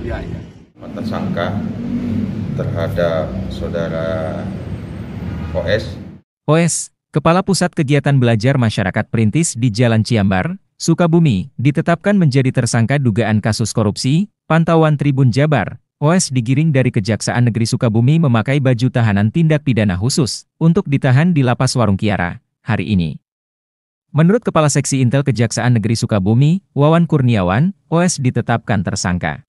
biaya. Tersangka terhadap saudara OS. OS, Kepala Pusat Kegiatan Belajar Masyarakat Perintis di Jalan Ciambar, Sukabumi, ditetapkan menjadi tersangka dugaan kasus korupsi, pantauan Tribun Jabar, OS digiring dari Kejaksaan Negeri Sukabumi memakai baju tahanan tindak pidana khusus untuk ditahan di Lapas Warung Kiara hari ini. Menurut Kepala Seksi Intel Kejaksaan Negeri Sukabumi, Wawan Kurniawan, OS ditetapkan tersangka.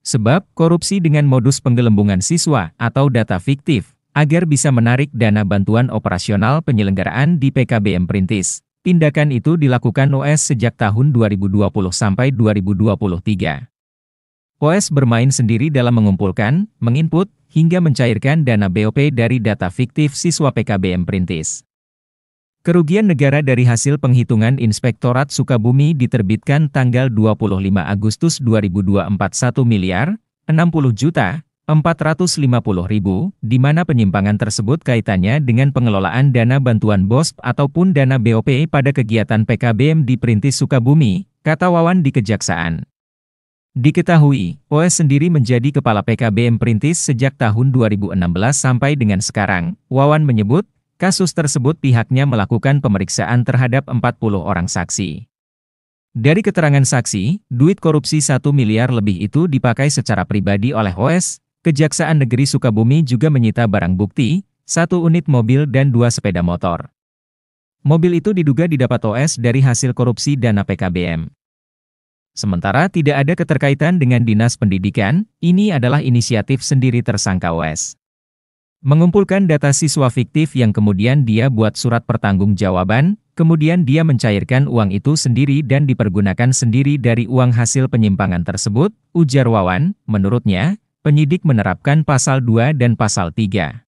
Sebab, korupsi dengan modus penggelembungan siswa atau data fiktif, agar bisa menarik dana bantuan operasional penyelenggaraan di PKBM Perintis. Tindakan itu dilakukan OS sejak tahun 2020 sampai 2023. OS bermain sendiri dalam mengumpulkan, menginput, hingga mencairkan dana BOP dari data fiktif siswa PKBM Perintis. Kerugian negara dari hasil penghitungan Inspektorat Sukabumi diterbitkan tanggal 25 Agustus 2024 1 miliar 60 juta 450 ribu, di mana penyimpangan tersebut kaitannya dengan pengelolaan dana bantuan BOSP ataupun dana BOP pada kegiatan PKBM di Perintis Sukabumi, kata Wawan di Kejaksaan. Diketahui, OS sendiri menjadi kepala PKBM Perintis sejak tahun 2016 sampai dengan sekarang. Wawan menyebut, Kasus tersebut pihaknya melakukan pemeriksaan terhadap 40 orang saksi. Dari keterangan saksi, duit korupsi 1 miliar lebih itu dipakai secara pribadi oleh OS, Kejaksaan Negeri Sukabumi juga menyita barang bukti, satu unit mobil dan dua sepeda motor. Mobil itu diduga didapat OS dari hasil korupsi dana PKBM. Sementara tidak ada keterkaitan dengan Dinas Pendidikan, ini adalah inisiatif sendiri tersangka OS. Mengumpulkan data siswa fiktif yang kemudian dia buat surat pertanggungjawaban, kemudian dia mencairkan uang itu sendiri dan dipergunakan sendiri dari uang hasil penyimpangan tersebut, ujar Wawan, menurutnya, penyidik menerapkan pasal 2 dan pasal 3.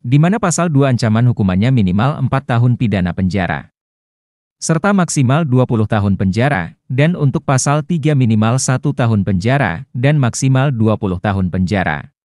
Di mana pasal 2 ancaman hukumannya minimal 4 tahun pidana penjara serta maksimal 20 tahun penjara, dan untuk pasal 3 minimal 1 tahun penjara, dan maksimal 20 tahun penjara.